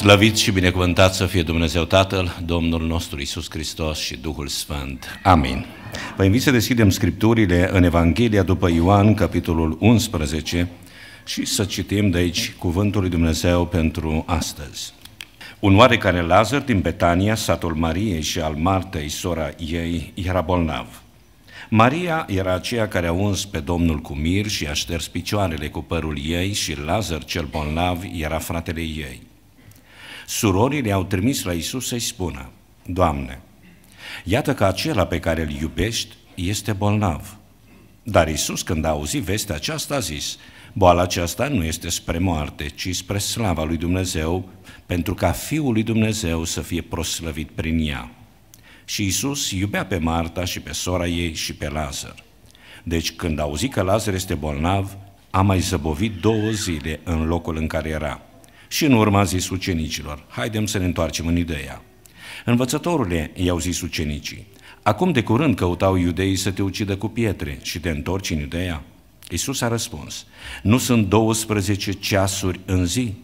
Slăvit și binecuvântat să fie Dumnezeu Tatăl, Domnul nostru Isus Hristos și Duhul Sfânt. Amin. Vă invit să deschidem Scripturile în Evanghelia după Ioan, capitolul 11, și să citim de aici Cuvântul lui Dumnezeu pentru astăzi. Un oarecare Lazar din Betania, satul Mariei și al Martei, sora ei, era bolnav. Maria era aceea care a uns pe Domnul cu mir și a șters picioarele cu părul ei și Lazar cel bolnav era fratele ei. Surorile au trimis la Isus să-i spună, Doamne, iată că acela pe care îl iubești este bolnav. Dar Isus, când a auzit vestea aceasta, a zis, boala aceasta nu este spre moarte, ci spre slava lui Dumnezeu, pentru ca Fiul lui Dumnezeu să fie proslăvit prin ea. Și Isus iubea pe Marta și pe sora ei și pe Lazar. Deci când a auzit că Lazar este bolnav, a mai zăbovit două zile în locul în care era – și în urmă a zis ucenicilor, haidem să ne întoarcem în ideea. Învățătorule, i-au zis ucenicii, acum de curând căutau iudeii să te ucidă cu pietre și te întorci în Iudeea? Iisus a răspuns, nu sunt 12 ceasuri în zi?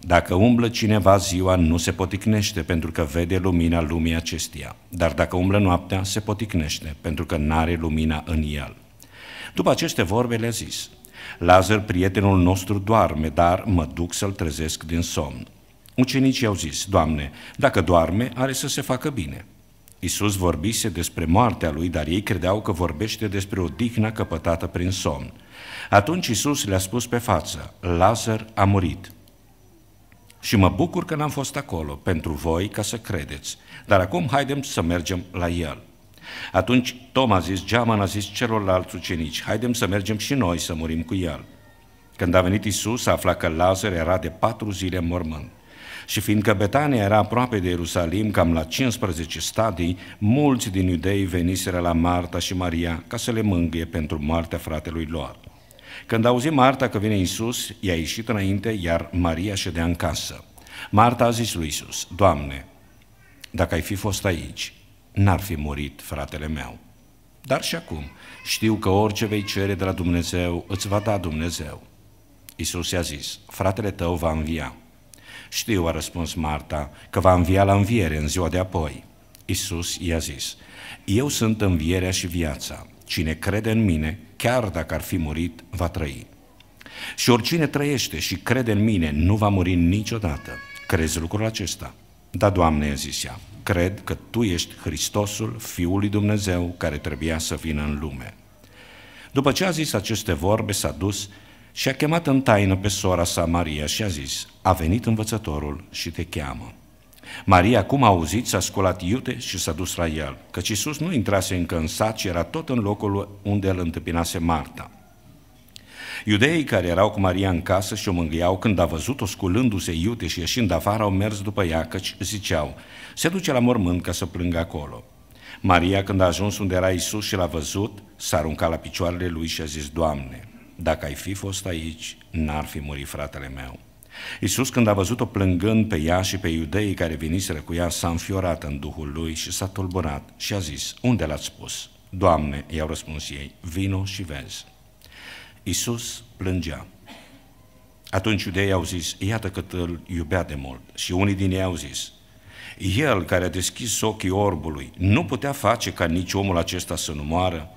Dacă umblă cineva ziua, nu se poticnește, pentru că vede lumina lumii acesteia. Dar dacă umblă noaptea, se poticnește, pentru că n-are lumina în el. După aceste vorbe le-a zis, Lazar, prietenul nostru, doarme, dar mă duc să-l trezesc din somn. Ucenicii au zis, Doamne, dacă doarme, are să se facă bine. Iisus vorbise despre moartea lui, dar ei credeau că vorbește despre o dihnă căpătată prin somn. Atunci Iisus le-a spus pe față, Lazar a murit. Și mă bucur că n-am fost acolo pentru voi ca să credeți, dar acum haidem să mergem la el. Atunci Tom a zis, Geaman a zis celorlalți ucenici, haidem să mergem și noi să murim cu el. Când a venit Isus, a aflat că Lazar era de patru zile mormânt. Și fiindcă Betania era aproape de Ierusalim, cam la 15 stadii, mulți din iudei veniseră la Marta și Maria ca să le mângâie pentru moartea fratelui lor. Când auzi Marta că vine Isus, i-a ieșit înainte, iar Maria ședea în casă. Marta a zis lui Isus, Doamne, dacă ai fi fost aici, n-ar fi murit fratele meu. Dar și acum știu că orice vei cere de la Dumnezeu, îți va da Dumnezeu. Isus i-a zis, fratele tău va învia. Știu, a răspuns Marta, că va învia la înviere în ziua de apoi. Isus i-a zis, eu sunt învierea și viața. Cine crede în mine, chiar dacă ar fi murit, va trăi. Și oricine trăiește și crede în mine, nu va muri niciodată. Crezi lucrul acesta? Da, Doamne, a zis ea, cred că Tu ești Hristosul, Fiul lui Dumnezeu, care trebuia să vină în lume. După ce a zis aceste vorbe, s-a dus și a chemat în taină pe sora sa Maria și a zis, a venit învățătorul și te cheamă. Maria, cum a auzit, s-a sculat iute și s-a dus la el, căci Iisus nu intrase încă în sat, ci era tot în locul unde îl întâmpinase Marta. Iudeii care erau cu Maria în casă și o mângâiau când a văzut-o sculându-se iute și ieșind afară, au mers după ea, căci ziceau, se duce la mormânt ca să plângă acolo. Maria, când a ajuns unde era Isus și l-a văzut, s-a aruncat la picioarele lui și a zis, Doamne, dacă ai fi fost aici, n-ar fi murit fratele meu. Isus când a văzut-o plângând pe ea și pe iudeii care veniseră cu ea, s-a înfiorat în duhul lui și s-a tulburat și a zis, Unde l-ați spus? Doamne, i-au răspuns ei, vino și vezi. Iisus plângea. Atunci iudeii au zis, iată că îl iubea de mult. Și unii din ei au zis, el care a deschis ochii orbului nu putea face ca nici omul acesta să nu moară.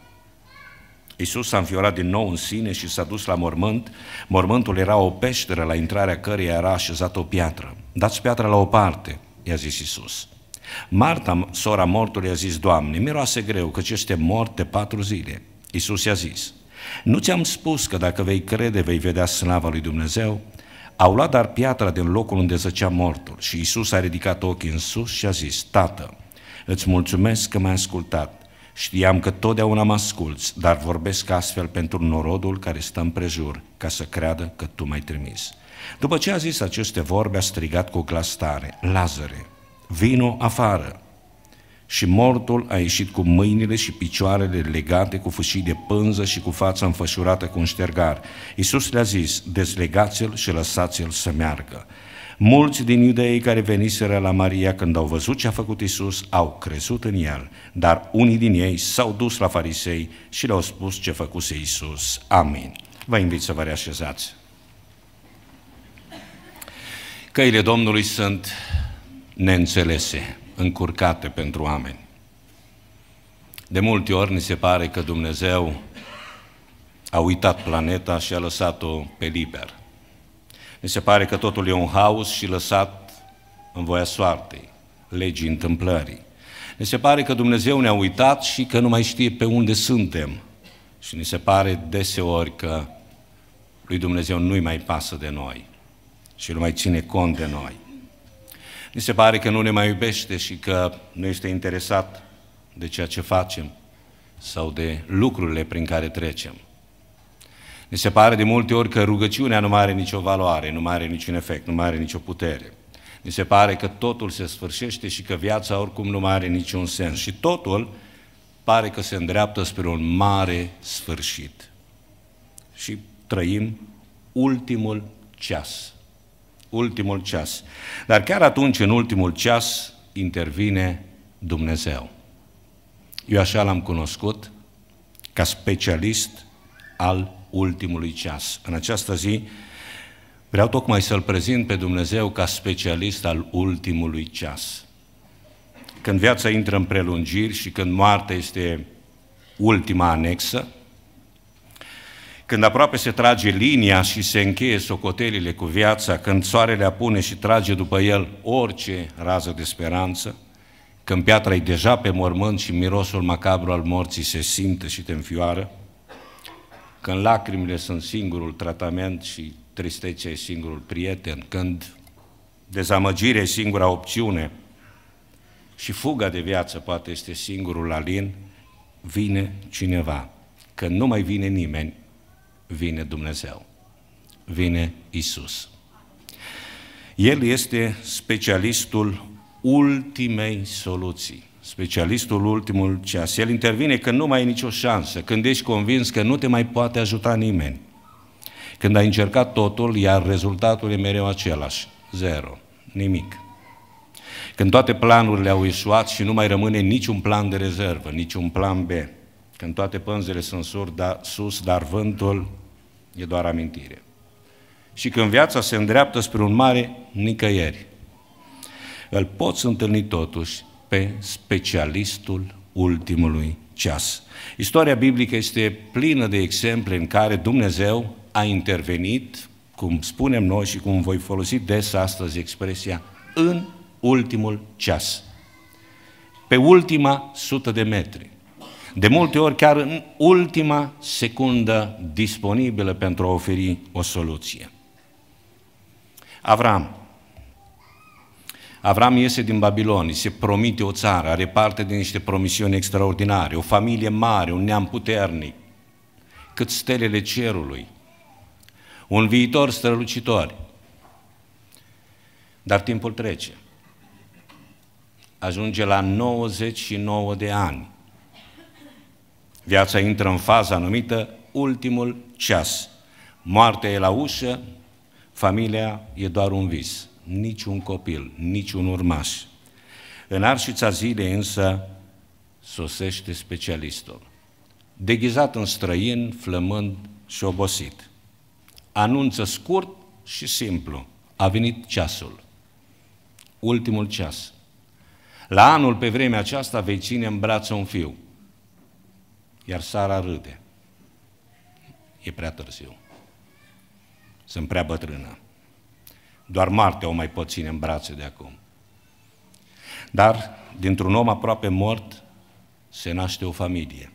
Iisus s-a înfiorat din nou în sine și s-a dus la mormânt. Mormântul era o peșteră la intrarea căreia era așezată o piatră. Dați piatra la o parte, i-a zis Iisus. Marta, sora mortului, a zis, Doamne, miroase greu, căci este mort de patru zile. Iisus i-a zis, nu ți-am spus că dacă vei crede, vei vedea slava lui Dumnezeu? Au luat dar piatra din locul unde zăcea mortul și Isus a ridicat ochii în sus și a zis, Tată, îți mulțumesc că m-ai ascultat. Știam că totdeauna mă asculți, dar vorbesc astfel pentru norodul care stă prejur, ca să creadă că tu m-ai trimis. După ce a zis aceste vorbe, a strigat cu glas tare, Lazare, vino afară! Și mortul a ieșit cu mâinile și picioarele legate cu fâșii de pânză și cu fața înfășurată cu un ștergar. Iisus le-a zis, dezlegați-l și lăsați-l să meargă. Mulți din iudeii care veniseră la Maria când au văzut ce a făcut Isus, au crezut în el, dar unii din ei s-au dus la farisei și le-au spus ce făcuse Isus. Amin. Vă invit să vă reașezați. Căile Domnului sunt neînțelese încurcate pentru oameni. De multe ori ni se pare că Dumnezeu a uitat planeta și a lăsat-o pe liber. Ni se pare că totul e un haos și lăsat în voia soartei, legii întâmplării. Ne se pare că Dumnezeu ne-a uitat și că nu mai știe pe unde suntem. Și ne se pare deseori că lui Dumnezeu nu-i mai pasă de noi și nu mai ține cont de noi. Ni se pare că nu ne mai iubește și că nu este interesat de ceea ce facem sau de lucrurile prin care trecem. Ni se pare de multe ori că rugăciunea nu mai are nicio valoare, nu mai are niciun efect, nu mai are nicio putere. Ni se pare că totul se sfârșește și că viața oricum nu mai are niciun sens. Și totul pare că se îndreaptă spre un mare sfârșit. Și trăim ultimul ceas ultimul ceas. Dar chiar atunci, în ultimul ceas, intervine Dumnezeu. Eu așa l-am cunoscut, ca specialist al ultimului ceas. În această zi vreau tocmai să-L prezint pe Dumnezeu ca specialist al ultimului ceas. Când viața intră în prelungiri și când moartea este ultima anexă, când aproape se trage linia și se încheie socotelile cu viața, când soarele apune și trage după el orice rază de speranță, când piatra e deja pe mormânt și mirosul macabru al morții se simte și te înfioară, când lacrimile sunt singurul tratament și tristețea e singurul prieten, când dezamăgirea e singura opțiune și fuga de viață poate este singurul alin, vine cineva. Când nu mai vine nimeni, vine Dumnezeu, vine Isus. El este specialistul ultimei soluții, specialistul ultimul ceas. El intervine când nu mai ai nicio șansă, când ești convins că nu te mai poate ajuta nimeni. Când ai încercat totul, iar rezultatul e mereu același, zero, nimic. Când toate planurile au ieșuat și nu mai rămâne niciun plan de rezervă, niciun plan B. Când toate pânzele sunt sur, da, sus, dar vântul e doar amintire. Și când viața se îndreaptă spre un mare nicăieri, îl poți întâlni totuși pe specialistul ultimului ceas. Istoria biblică este plină de exemple în care Dumnezeu a intervenit, cum spunem noi și cum voi folosi des astăzi expresia, în ultimul ceas. Pe ultima sută de metri, de multe ori chiar în ultima secundă disponibilă pentru a oferi o soluție. Avram. Avram iese din Babilon, îi se promite o țară, are parte de niște promisiuni extraordinare, o familie mare, un neam puternic, cât stelele cerului, un viitor strălucitor. Dar timpul trece. Ajunge la 99 de ani. Viața intră în faza numită ultimul ceas. Moartea e la ușă, familia e doar un vis, niciun copil, niciun urmaș. În arșița zilei însă sosește specialistul, deghizat în străin, flămând și obosit. Anunță scurt și simplu, a venit ceasul, ultimul ceas. La anul pe vremea aceasta vei ține în brață un fiu, iar Sara râde. E prea târziu. Sunt prea bătrână. Doar Marte o mai pot ține în brațe de acum. Dar, dintr-un om aproape mort, se naște o familie.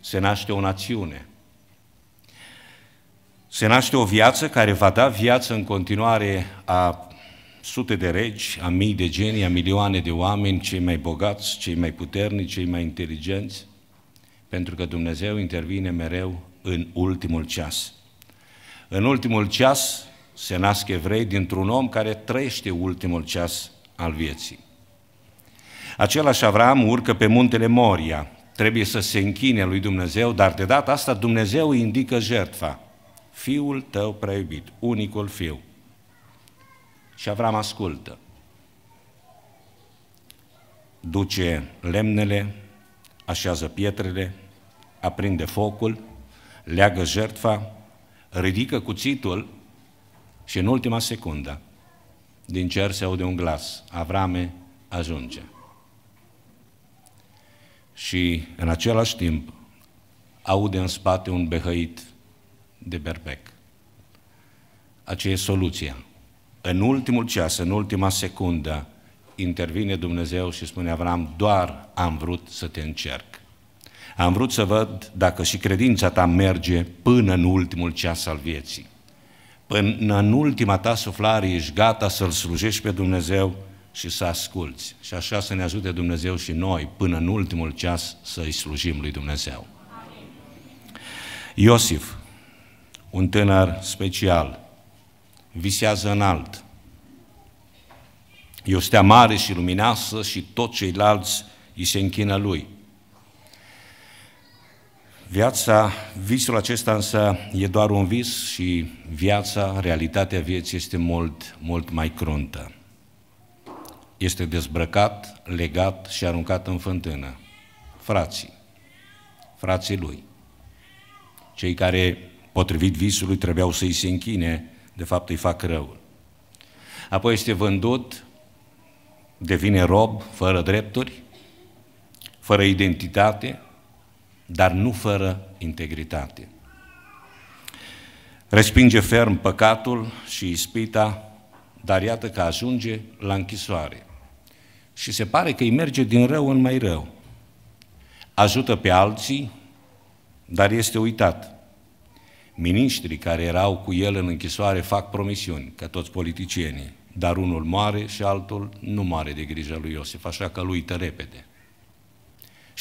Se naște o națiune. Se naște o viață care va da viață în continuare a sute de regi, a mii de genii, a milioane de oameni, cei mai bogați, cei mai puternici, cei mai inteligenți, pentru că Dumnezeu intervine mereu în ultimul ceas. În ultimul ceas se nasc evrei dintr-un om care trăiește ultimul ceas al vieții. Același Avram urcă pe muntele Moria, trebuie să se închine lui Dumnezeu, dar de data asta Dumnezeu îi indică jertfa. Fiul tău prea unicul fiu. Și Avram ascultă. Duce lemnele, așează pietrele, aprinde focul, leagă jertfa, ridică cuțitul și în ultima secundă din cer se aude un glas, Avrame ajunge. Și în același timp aude în spate un behăit de berbec. Aceea e soluția. În ultimul ceas, în ultima secundă, intervine Dumnezeu și spune Avram, doar am vrut să te încerc. Am vrut să văd dacă și credința ta merge până în ultimul ceas al vieții. Până în ultima ta suflare ești gata să-L slujești pe Dumnezeu și să asculți. Și așa să ne ajute Dumnezeu și noi până în ultimul ceas să-i slujim lui Dumnezeu. Iosif, un tânăr special, visează înalt. E o stea mare și luminoasă și toți ceilalți îi se închină lui. Viața, visul acesta însă e doar un vis și viața, realitatea vieții este mult, mult mai cruntă. Este dezbrăcat, legat și aruncat în fântână. Frații, frații lui, cei care, potrivit visului, trebuiau să-i se închine, de fapt îi fac răul. Apoi este vândut, devine rob, fără drepturi, fără identitate, dar nu fără integritate. Respinge ferm păcatul și ispita, dar iată că ajunge la închisoare. Și se pare că îi merge din rău în mai rău. Ajută pe alții, dar este uitat. Miniștrii care erau cu el în închisoare fac promisiuni, ca toți politicienii, dar unul moare și altul nu moare de grijă lui Iosif, așa că lui uită repede.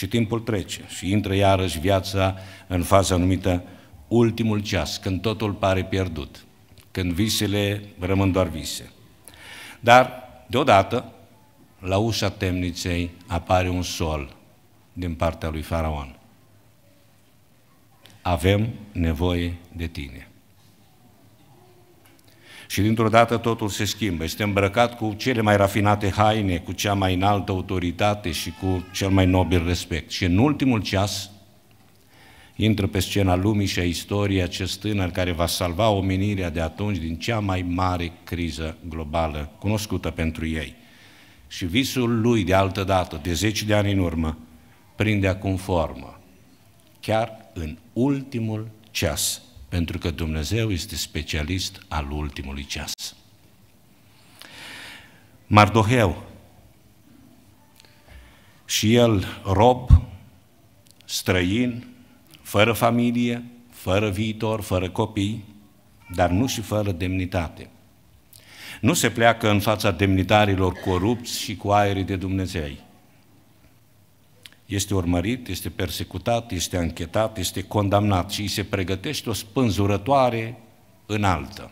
Și timpul trece și intră iarăși viața în faza numită ultimul ceas, când totul pare pierdut, când visele rămân doar vise. Dar, deodată, la ușa temniței apare un sol din partea lui Faraon. Avem nevoie de tine. Și dintr-o dată totul se schimbă. Este îmbrăcat cu cele mai rafinate haine, cu cea mai înaltă autoritate și cu cel mai nobil respect. Și în ultimul ceas intră pe scena lumii și a istoriei acest tânăr care va salva omenirea de atunci din cea mai mare criză globală cunoscută pentru ei. Și visul lui de altă dată, de zeci de ani în urmă, prinde acum formă, chiar în ultimul ceas pentru că Dumnezeu este specialist al ultimului ceas. Mardoheu, și el rob, străin, fără familie, fără viitor, fără copii, dar nu și fără demnitate. Nu se pleacă în fața demnitarilor corupți și cu aerii de Dumnezei este urmărit, este persecutat, este anchetat, este condamnat și îi se pregătește o spânzurătoare înaltă,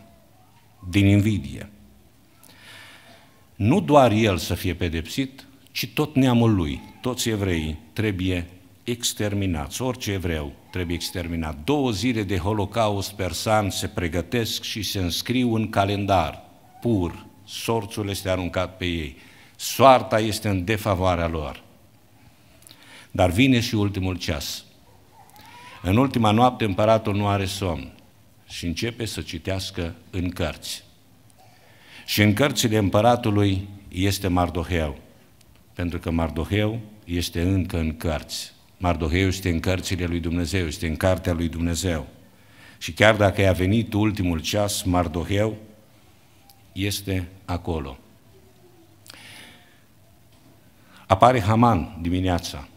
din invidie. Nu doar el să fie pedepsit, ci tot neamul lui, toți evreii trebuie exterminați, orice evreu trebuie exterminat. Două zile de holocaust persan se pregătesc și se înscriu în calendar, pur, sorțul este aruncat pe ei, soarta este în defavoarea lor – dar vine și ultimul ceas. În ultima noapte împăratul nu are somn și începe să citească în cărți. Și în cărțile împăratului este Mardoheu, pentru că Mardoheu este încă în cărți. Mardoheu este în cărțile lui Dumnezeu, este în cartea lui Dumnezeu. Și chiar dacă i-a venit ultimul ceas, Mardoheu este acolo. Apare Haman dimineața.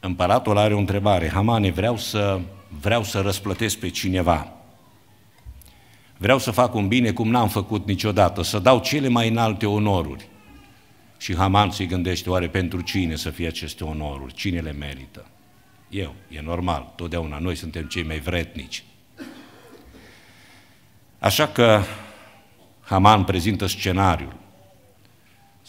Împăratul are o întrebare. Hamane, vreau să, vreau să răsplătesc pe cineva. Vreau să fac un bine cum n-am făcut niciodată, să dau cele mai înalte onoruri. Și Haman se gândește, oare pentru cine să fie aceste onoruri? Cine le merită? Eu, e normal, totdeauna noi suntem cei mai vretnici. Așa că Haman prezintă scenariul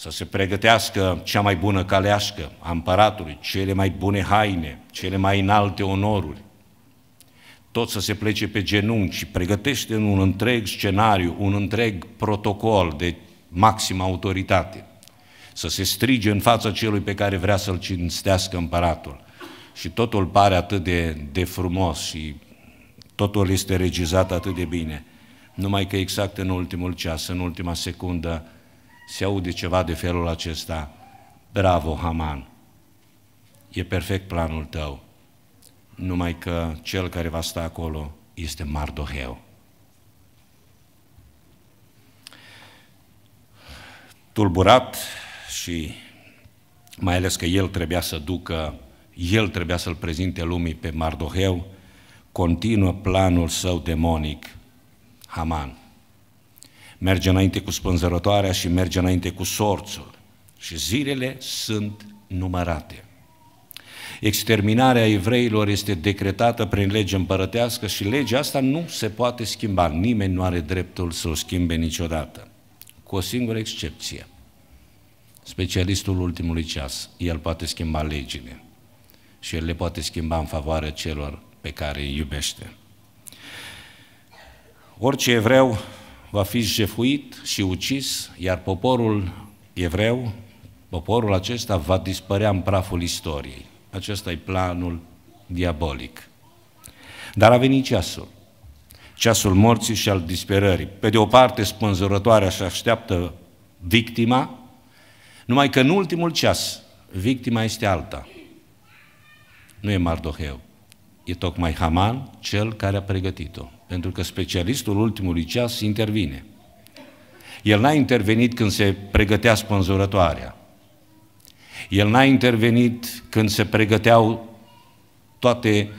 să se pregătească cea mai bună caleașcă a împăratului, cele mai bune haine, cele mai înalte onoruri. Tot să se plece pe genunchi, pregătește un întreg scenariu, un întreg protocol de maximă autoritate. Să se strige în fața celui pe care vrea să-l cinstească împăratul. Și totul pare atât de, de frumos și totul este regizat atât de bine. Numai că exact în ultimul ceas, în ultima secundă, se aude ceva de felul acesta. Bravo, Haman! E perfect planul tău, numai că cel care va sta acolo este Mardoheu. Tulburat și mai ales că el trebuia să ducă, el trebuia să-l prezinte lumii pe Mardoheu, continuă planul său demonic, Haman merge înainte cu spânzărătoarea și merge înainte cu sorțul. Și zilele sunt numărate. Exterminarea evreilor este decretată prin lege împărătească și legea asta nu se poate schimba. Nimeni nu are dreptul să o schimbe niciodată. Cu o singură excepție. Specialistul ultimului ceas, el poate schimba legile și el le poate schimba în favoarea celor pe care îi iubește. Orice evreu va fi jefuit și ucis, iar poporul evreu, poporul acesta va dispărea în praful istoriei. Acesta e planul diabolic. Dar a venit ceasul, ceasul morții și al disperării. Pe de o parte, spânzurătoarea și așteaptă victima, numai că în ultimul ceas, victima este alta. Nu e Mardoheu, e tocmai Haman, cel care a pregătit-o. Pentru că specialistul ultimului ceas intervine. El n-a intervenit când se pregătea spânzurătoarea. El n-a intervenit când se pregăteau toate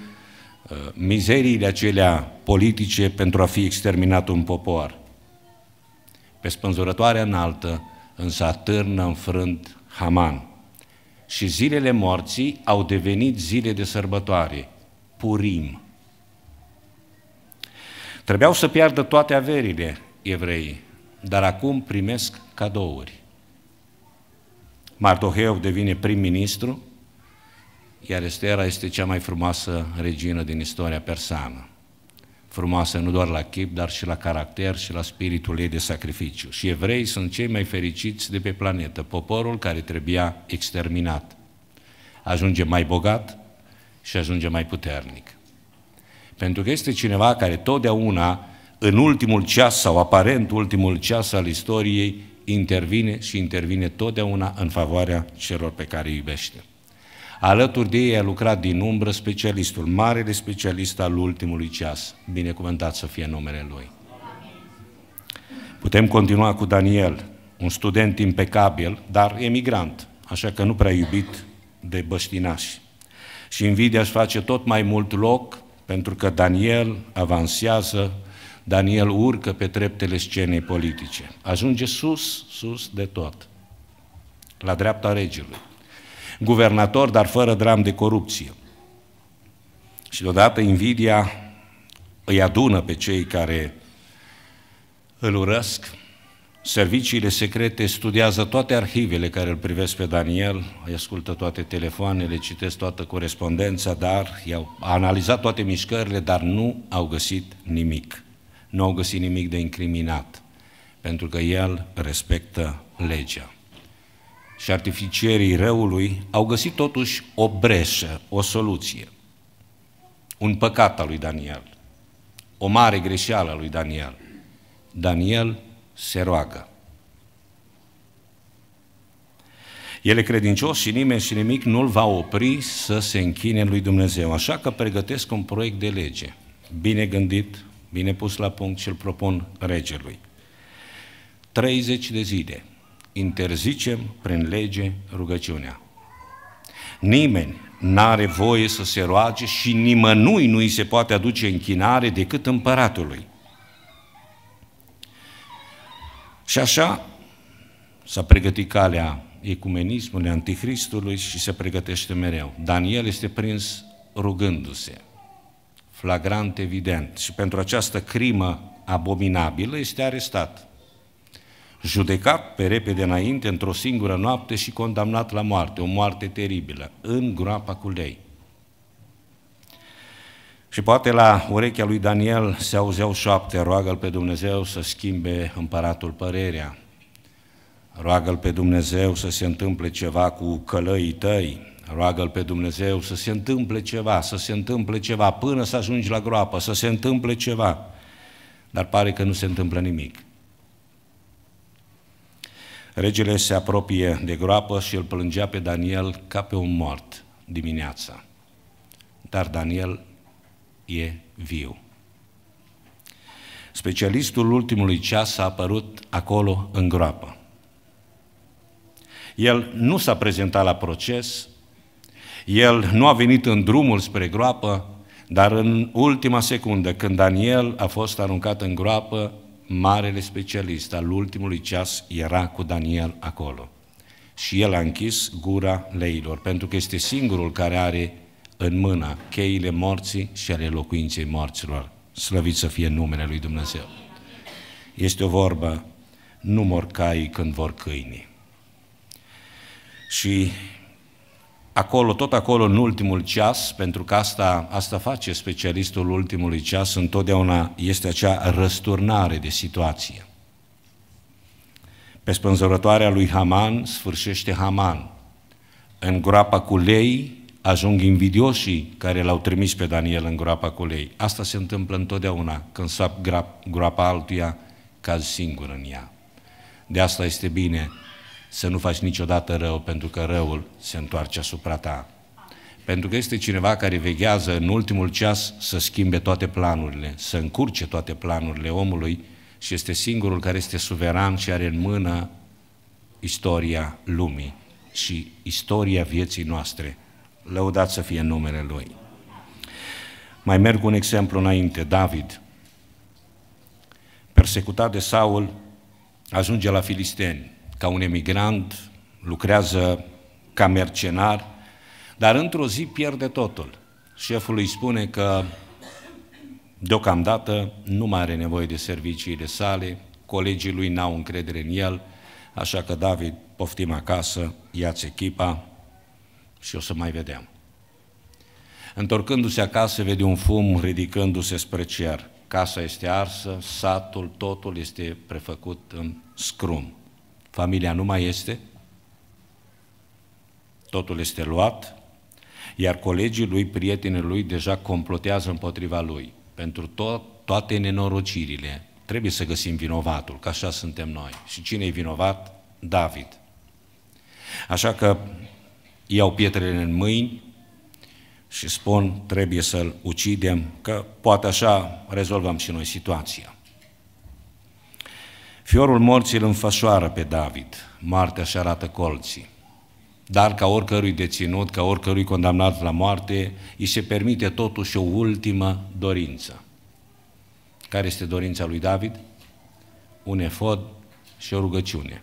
uh, mizeriile acelea politice pentru a fi exterminat un popor. Pe spânzurătoarea înaltă însă atârnă înfrânt Haman. Și zilele morții au devenit zile de sărbătoare, Purim. Trebuiau să piardă toate averile evreii, dar acum primesc cadouri. Mardoheu devine prim-ministru, iar Estera este cea mai frumoasă regină din istoria persană. Frumoasă nu doar la chip, dar și la caracter și la spiritul ei de sacrificiu. Și evrei sunt cei mai fericiți de pe planetă, poporul care trebuia exterminat. Ajunge mai bogat și ajunge mai puternic. Pentru că este cineva care totdeauna, în ultimul ceas sau aparent ultimul ceas al istoriei, intervine și intervine totdeauna în favoarea celor pe care îi iubește. Alături de ei a lucrat din umbră specialistul, marele specialist al ultimului ceas. Binecuvântat să fie numele lui. Putem continua cu Daniel, un student impecabil, dar emigrant, așa că nu prea iubit de băștinași. Și invidia își face tot mai mult loc pentru că Daniel avansează, Daniel urcă pe treptele scenei politice, ajunge sus, sus de tot, la dreapta regelui, guvernator, dar fără dram de corupție. Și deodată invidia îi adună pe cei care îl urăsc, Serviciile secrete studiază toate arhivele care îl privesc pe Daniel, îi ascultă toate telefoanele, citesc toată corespondența, dar i-au analizat toate mișcările, dar nu au găsit nimic. Nu au găsit nimic de incriminat, pentru că el respectă legea. Și artificierii răului au găsit totuși o breșă, o soluție. Un păcat al lui Daniel, o mare greșeală a lui Daniel. Daniel se roagă. El e credincios și nimeni și nimic nu-l va opri să se închine lui Dumnezeu. Așa că pregătesc un proiect de lege, bine gândit, bine pus la punct și îl propun regelui. 30 de zile interzicem prin lege rugăciunea. Nimeni n-are voie să se roage și nimănui nu îi se poate aduce închinare decât împăratului. Și așa s-a pregătit calea ecumenismului antihristului și se pregătește mereu. Daniel este prins rugându-se, flagrant evident, și pentru această crimă abominabilă este arestat, judecat pe repede înainte, într-o singură noapte și condamnat la moarte, o moarte teribilă, în groapa cu lei. Și poate la urechea lui Daniel se auzeau șapte, roagă-l pe Dumnezeu să schimbe împăratul părerea, roagă-l pe Dumnezeu să se întâmple ceva cu călăii tăi, roagă-L pe Dumnezeu să se întâmple ceva, să se întâmple ceva, până să ajungi la groapă, să se întâmple ceva. Dar pare că nu se întâmplă nimic. Regele se apropie de groapă și îl plângea pe Daniel ca pe un mort dimineața. Dar Daniel e viu. Specialistul ultimului ceas a apărut acolo în groapă. El nu s-a prezentat la proces, el nu a venit în drumul spre groapă, dar în ultima secundă, când Daniel a fost aruncat în groapă, marele specialist al ultimului ceas era cu Daniel acolo. Și el a închis gura leilor, pentru că este singurul care are în mână cheile morții și ale locuinței morților. Slăvit să fie numele lui Dumnezeu. Este o vorbă, nu mor caii când vor câinii. Și acolo, tot acolo, în ultimul ceas, pentru că asta, asta face specialistul ultimului ceas, întotdeauna este acea răsturnare de situație. Pe spânzărătoarea lui Haman sfârșește Haman. În groapa cu lei ajung invidioșii care l-au trimis pe Daniel în groapa lei. Asta se întâmplă întotdeauna când sap groapa altuia, caz singur în ea. De asta este bine să nu faci niciodată rău, pentru că răul se întoarce asupra ta. Pentru că este cineva care veghează în ultimul ceas să schimbe toate planurile, să încurce toate planurile omului și este singurul care este suveran și are în mână istoria lumii și istoria vieții noastre. Lăudat să fie numele Lui. Mai merg un exemplu înainte, David, persecutat de Saul, ajunge la Filisteni ca un emigrant, lucrează ca mercenar, dar într-o zi pierde totul. Șeful îi spune că deocamdată nu mai are nevoie de serviciile sale, colegii lui n-au încredere în el, așa că David, poftim acasă, ia-ți echipa, și o să mai vedem. Întorcându-se acasă, vede un fum ridicându-se spre cer. Casa este arsă, satul, totul este prefăcut în scrum. Familia nu mai este, totul este luat, iar colegii lui, prietenii lui, deja complotează împotriva lui. Pentru to- toate nenorocirile trebuie să găsim vinovatul, că așa suntem noi. Și cine e vinovat? David. Așa că iau pietrele în mâini și spun, trebuie să-l ucidem, că poate așa rezolvăm și noi situația. Fiorul morții îl înfășoară pe David, moartea și arată colții. Dar ca oricărui deținut, ca oricărui condamnat la moarte, îi se permite totuși o ultimă dorință. Care este dorința lui David? Un efod și o rugăciune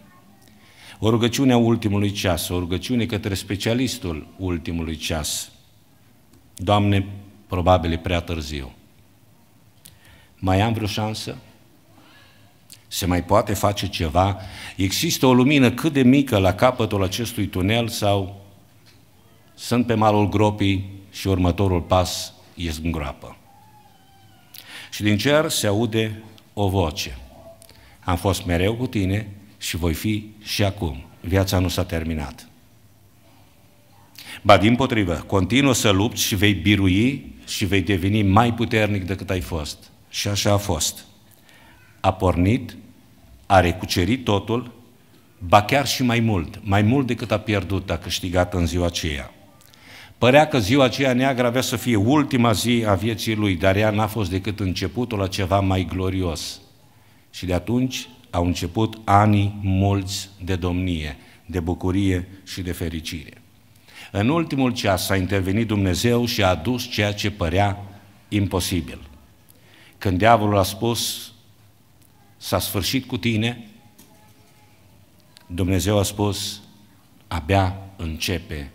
o rugăciune a ultimului ceas, o rugăciune către specialistul ultimului ceas. Doamne, probabil e prea târziu. Mai am vreo șansă? Se mai poate face ceva? Există o lumină cât de mică la capătul acestui tunel sau sunt pe malul gropii și următorul pas e în groapă? Și din cer se aude o voce. Am fost mereu cu tine și voi fi și acum. Viața nu s-a terminat. Ba din potrivă, continuă să lupți și vei birui și vei deveni mai puternic decât ai fost. Și așa a fost. A pornit, a recucerit totul, ba chiar și mai mult, mai mult decât a pierdut, a câștigat în ziua aceea. Părea că ziua aceea neagră avea să fie ultima zi a vieții lui, dar ea n-a fost decât începutul la ceva mai glorios. Și de atunci au început anii mulți de domnie, de bucurie și de fericire. În ultimul ceas a intervenit Dumnezeu și a adus ceea ce părea imposibil. Când diavolul a spus, s-a sfârșit cu tine, Dumnezeu a spus, abia începe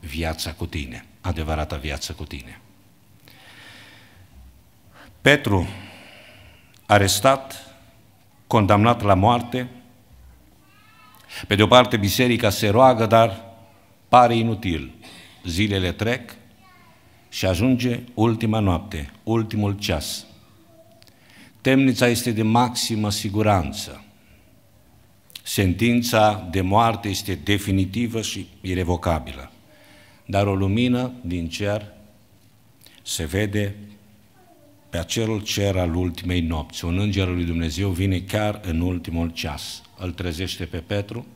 viața cu tine, adevărata viață cu tine. Petru, arestat, condamnat la moarte. Pe de o parte, biserica se roagă, dar pare inutil. Zilele trec și ajunge ultima noapte, ultimul ceas. Temnița este de maximă siguranță. Sentința de moarte este definitivă și irrevocabilă. Dar o lumină din cer se vede pe acel cer al ultimei nopți. Un înger al lui Dumnezeu vine chiar în ultimul ceas. Îl trezește pe Petru,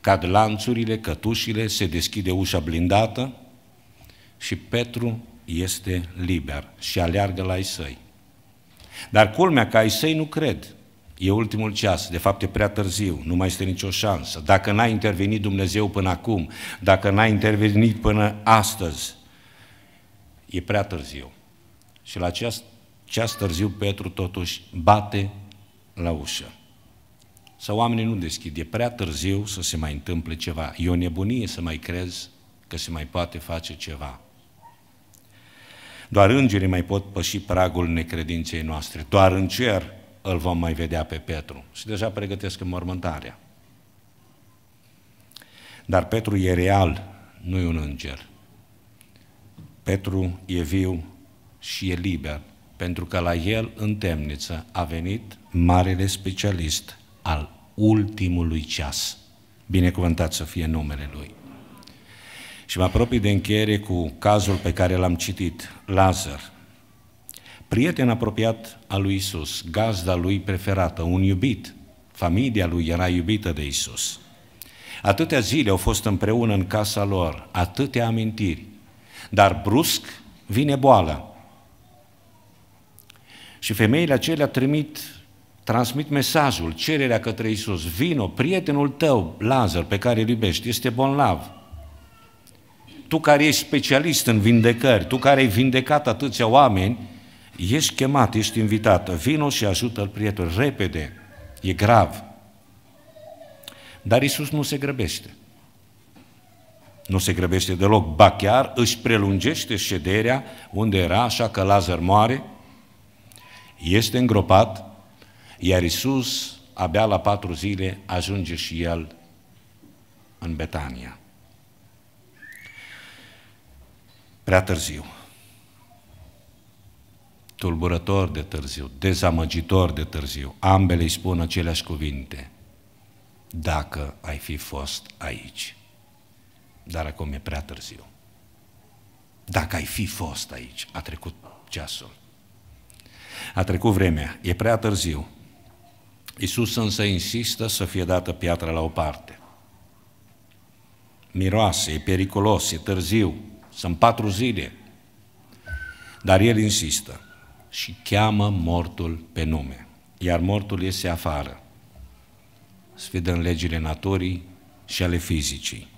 cad lanțurile, cătușile, se deschide ușa blindată și Petru este liber și aleargă la ei săi. Dar culmea că ai săi nu cred. E ultimul ceas, de fapt e prea târziu, nu mai este nicio șansă. Dacă n-a intervenit Dumnezeu până acum, dacă n-a intervenit până astăzi, e prea târziu. Și la ceas, ceas târziu Petru totuși bate la ușă. Sau oamenii nu deschid, e prea târziu să se mai întâmple ceva. E o nebunie să mai crezi că se mai poate face ceva. Doar îngerii mai pot păși pragul necredinței noastre. Doar în cer îl vom mai vedea pe Petru. Și deja pregătesc mormântarea. Dar Petru e real, nu e un înger. Petru e viu, și e liber, pentru că la el în temniță a venit marele specialist al ultimului ceas. Binecuvântat să fie numele lui. Și mă apropii de încheiere cu cazul pe care l-am citit, Lazar, prieten apropiat al lui Isus, gazda lui preferată, un iubit, familia lui era iubită de Isus. Atâtea zile au fost împreună în casa lor, atâtea amintiri, dar brusc vine boala. Și femeile acelea trimit, transmit mesajul, cererea către Isus. Vino, prietenul tău, Lazar, pe care îl iubești, este bolnav. Tu care ești specialist în vindecări, tu care ai vindecat atâția oameni, ești chemat, ești invitat, Vino și ajută-l prietenul, repede, e grav. Dar Isus nu se grăbește. Nu se grăbește deloc, ba chiar își prelungește șederea unde era, așa că Lazar moare, este îngropat, iar Isus abia la patru zile ajunge și el în Betania. Prea târziu. Tulburător de târziu, dezamăgitor de târziu. Ambele îi spun aceleași cuvinte. Dacă ai fi fost aici. Dar acum e prea târziu. Dacă ai fi fost aici, a trecut ceasul. A trecut vremea, e prea târziu. Iisus însă insistă să fie dată piatra la o parte. Miroase, e periculos, e târziu, sunt patru zile. Dar el insistă și cheamă mortul pe nume, iar mortul iese afară, în legile naturii și ale fizicii,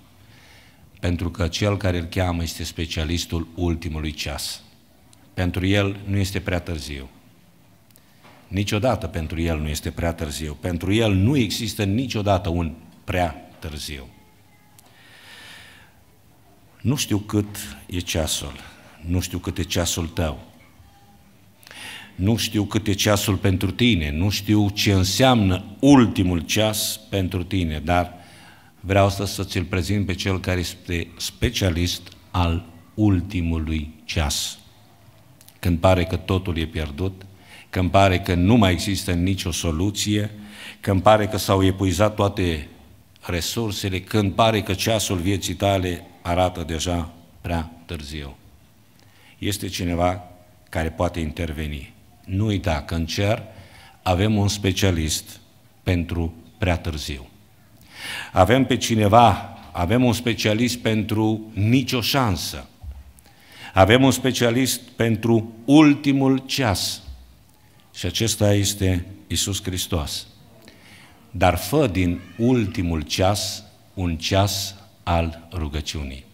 pentru că cel care îl cheamă este specialistul ultimului ceas. Pentru el nu este prea târziu. Niciodată pentru el nu este prea târziu. Pentru el nu există niciodată un prea târziu. Nu știu cât e ceasul, nu știu cât e ceasul tău, nu știu cât e ceasul pentru tine, nu știu ce înseamnă ultimul ceas pentru tine, dar vreau să, să ți-l prezint pe cel care este specialist al ultimului ceas. Când pare că totul e pierdut, că îmi pare că nu mai există nicio soluție, că îmi pare că s-au epuizat toate resursele, că îmi pare că ceasul vieții tale arată deja prea târziu. Este cineva care poate interveni. Nu uita că în cer avem un specialist pentru prea târziu. Avem pe cineva, avem un specialist pentru nicio șansă. Avem un specialist pentru ultimul ceas. Și acesta este Isus Hristos. Dar fă din ultimul ceas un ceas al rugăciunii.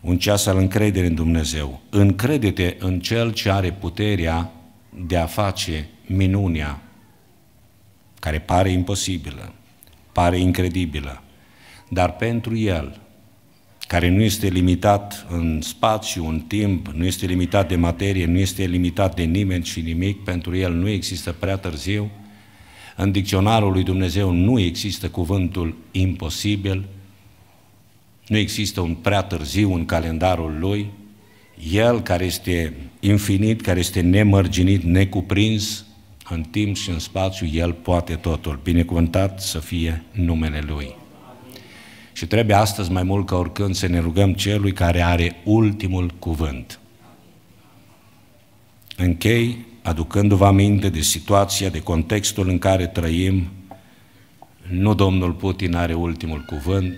Un ceas al încrederii în Dumnezeu. Încredete în Cel ce are puterea de a face minunea care pare imposibilă, pare incredibilă, dar pentru El care nu este limitat în spațiu, în timp, nu este limitat de materie, nu este limitat de nimeni și nimic, pentru el nu există prea târziu, în dicționarul lui Dumnezeu nu există cuvântul imposibil, nu există un prea târziu în calendarul lui, el care este infinit, care este nemărginit, necuprins în timp și în spațiu, el poate totul. Binecuvântat să fie numele lui. Și trebuie astăzi mai mult ca oricând să ne rugăm celui care are ultimul cuvânt. Închei aducându-vă aminte de situația, de contextul în care trăim. Nu domnul Putin are ultimul cuvânt,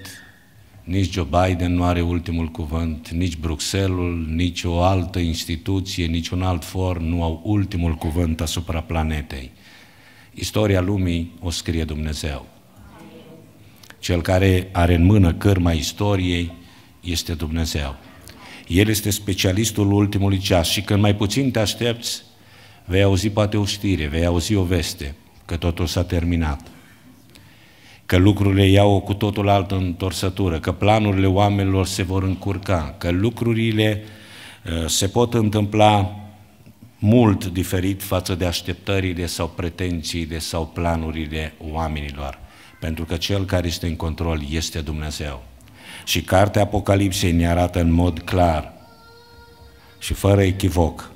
nici Joe Biden nu are ultimul cuvânt, nici Bruxelles, nici o altă instituție, nici un alt for nu au ultimul cuvânt asupra planetei. Istoria lumii o scrie Dumnezeu. Cel care are în mână cărma istoriei este Dumnezeu. El este specialistul ultimului ceas și când mai puțin te aștepți, vei auzi poate o știre, vei auzi o veste, că totul s-a terminat, că lucrurile iau cu totul altă întorsătură, că planurile oamenilor se vor încurca, că lucrurile uh, se pot întâmpla mult diferit față de așteptările sau pretențiile sau planurile oamenilor pentru că cel care este în control este Dumnezeu. Și cartea Apocalipsei ne arată în mod clar și fără echivoc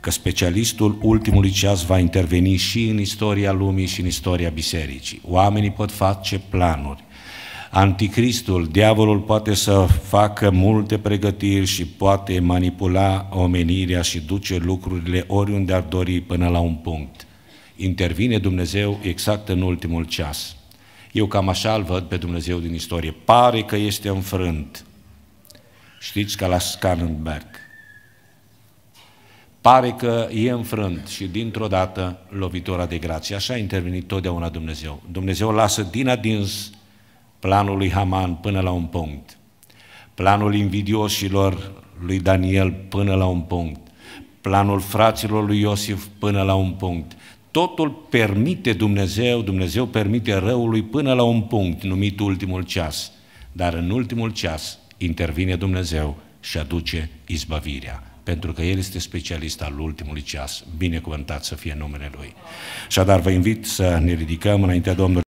că specialistul ultimului ceas va interveni și în istoria lumii și în istoria bisericii. Oamenii pot face planuri. Anticristul, diavolul poate să facă multe pregătiri și poate manipula omenirea și duce lucrurile oriunde ar dori până la un punct. Intervine Dumnezeu exact în ultimul ceas. Eu cam așa îl văd pe Dumnezeu din istorie. Pare că este înfrânt. Știți, ca la Scannenberg. Pare că e înfrânt și dintr-o dată lovitora de grație. Așa a intervenit totdeauna Dumnezeu. Dumnezeu lasă din adins planul lui Haman până la un punct. Planul invidioșilor lui Daniel până la un punct. Planul fraților lui Iosif până la un punct Totul permite Dumnezeu, Dumnezeu permite răului până la un punct numit ultimul ceas. Dar în ultimul ceas intervine Dumnezeu și aduce izbăvirea pentru că El este specialist al ultimului ceas. Binecuvântat să fie numele Lui. Și dar vă invit să ne ridicăm înaintea Domnului.